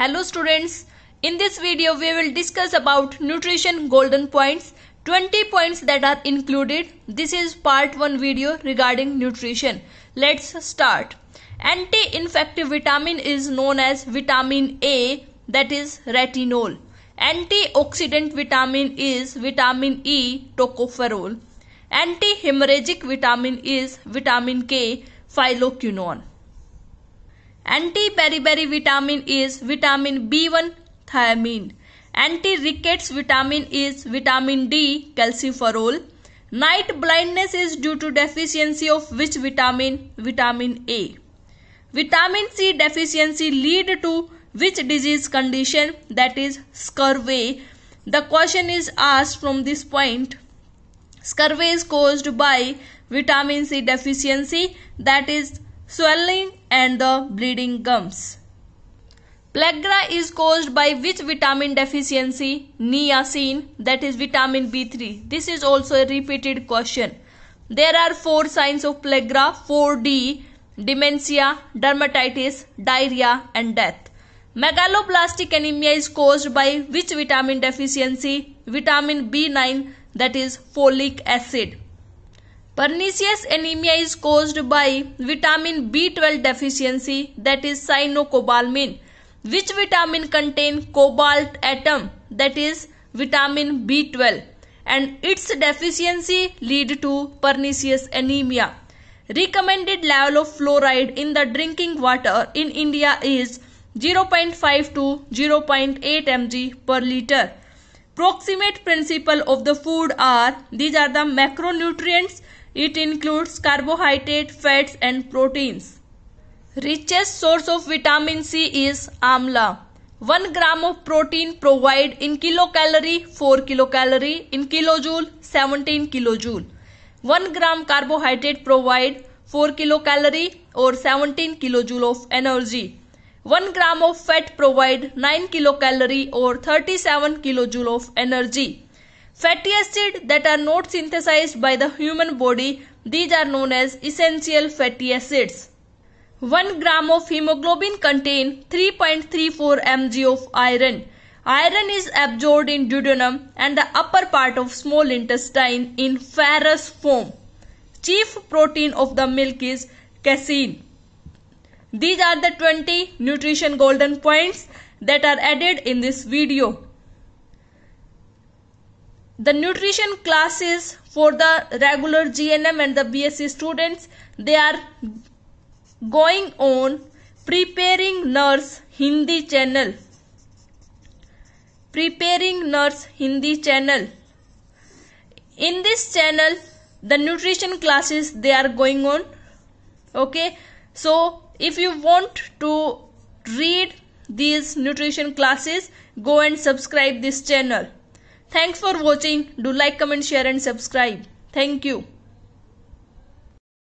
Hello students, in this video we will discuss about nutrition golden points, 20 points that are included. This is part 1 video regarding nutrition. Let's start. Anti-infective vitamin is known as vitamin A that is retinol. Antioxidant vitamin is vitamin E tocopherol. Anti-hemorrhagic vitamin is vitamin K phylloquinone. Anti-beriberi vitamin is vitamin B1 thiamine. Anti-rickets vitamin is vitamin D calciferol. Night blindness is due to deficiency of which vitamin? Vitamin A. Vitamin C deficiency lead to which disease condition that is scurvy. The question is asked from this point. Scurvy is caused by vitamin C deficiency that is swelling and the bleeding gums. Plegra is caused by which vitamin deficiency? Niacin, that is vitamin B3. This is also a repeated question. There are four signs of plegra: 4D, dementia, dermatitis, diarrhea, and death. Megaloblastic anemia is caused by which vitamin deficiency? Vitamin B9, that is folic acid. Pernicious anemia is caused by vitamin B12 deficiency that is cyanocobalamin which vitamin contain cobalt atom that is vitamin B12 and its deficiency lead to pernicious anemia. Recommended level of fluoride in the drinking water in India is 0.5 to 0.8 mg per liter. Proximate principle of the food are these are the macronutrients it includes carbohydrate, fats and proteins. Richest source of vitamin C is amla. 1 gram of protein provide in kilocalorie 4 kilocalorie in kilojoule 17 kilojoule. 1 gram carbohydrate provide 4 kilocalorie or 17 kilojoule of energy. 1 gram of fat provide 9 kilocalorie or 37 kilojoule of energy. Fatty acids that are not synthesized by the human body, these are known as essential fatty acids. 1 gram of hemoglobin contain 3.34 mg of iron. Iron is absorbed in duodenum and the upper part of small intestine in ferrous form. Chief protein of the milk is casein. These are the 20 nutrition golden points that are added in this video the nutrition classes for the regular GNM and the BSc students they are going on preparing nurse Hindi channel preparing nurse Hindi channel in this channel the nutrition classes they are going on okay so if you want to read these nutrition classes go and subscribe this channel Thanks for watching. Do like, comment, share and subscribe. Thank you.